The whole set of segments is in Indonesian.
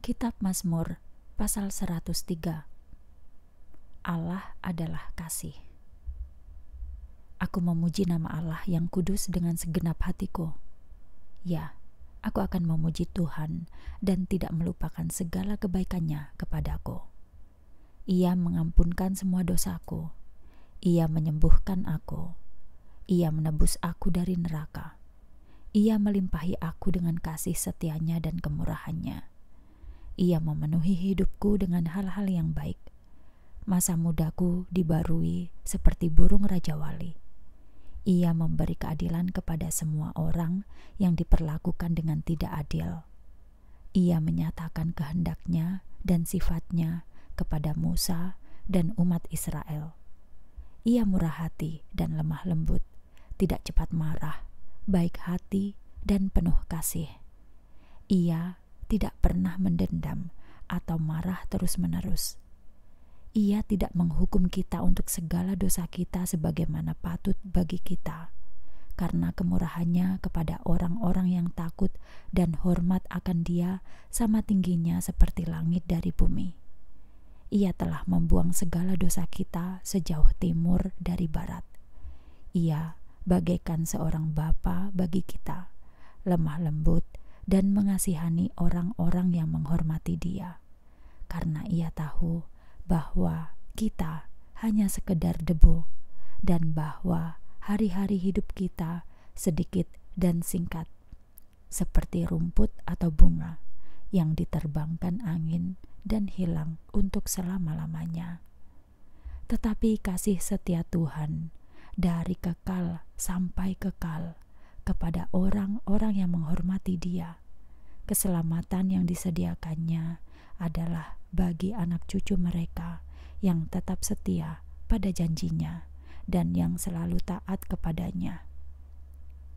Kitab Mazmur pasal 103 Allah adalah kasih Aku memuji nama Allah yang kudus dengan segenap hatiku. Ya, aku akan memuji Tuhan dan tidak melupakan segala kebaikannya kepadaku. Ia mengampunkan semua dosaku. Ia menyembuhkan aku. Ia menebus aku dari neraka. Ia melimpahi aku dengan kasih setianya dan kemurahannya. Ia memenuhi hidupku dengan hal-hal yang baik. Masa mudaku dibarui seperti burung raja wali. Ia memberi keadilan kepada semua orang yang diperlakukan dengan tidak adil. Ia menyatakan kehendaknya dan sifatnya kepada Musa dan umat Israel. Ia murah hati dan lemah lembut, tidak cepat marah, baik hati dan penuh kasih. Ia tidak pernah mendendam atau marah terus-menerus. Ia tidak menghukum kita untuk segala dosa kita sebagaimana patut bagi kita, karena kemurahannya kepada orang-orang yang takut dan hormat akan Dia sama tingginya seperti langit dari bumi. Ia telah membuang segala dosa kita sejauh timur dari barat. Ia bagaikan seorang bapa bagi kita, lemah lembut dan mengasihani orang-orang yang menghormati Dia, karena Ia tahu bahwa kita hanya sekedar debu dan bahwa hari-hari hidup kita sedikit dan singkat, seperti rumput atau bunga yang diterbangkan angin dan hilang untuk selama-lamanya. Tetapi kasih setia Tuhan dari kekal sampai kekal kepada orang-orang yang menghormati Dia keselamatan yang disediakannya adalah bagi anak cucu mereka yang tetap setia pada janjinya dan yang selalu taat kepadanya.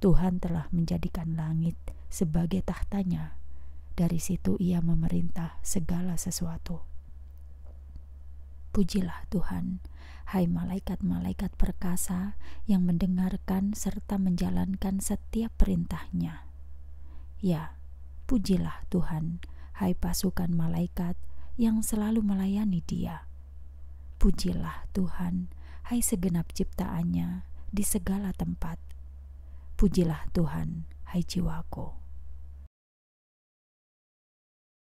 Tuhan telah menjadikan langit sebagai tahtanya. Dari situ ia memerintah segala sesuatu. Pujilah Tuhan, hai malaikat-malaikat perkasa yang mendengarkan serta menjalankan setiap perintahnya. Ya, Pujilah Tuhan, hai pasukan malaikat yang selalu melayani Dia. Pujilah Tuhan, hai segenap ciptaannya di segala tempat. Pujilah Tuhan, hai jiwaku.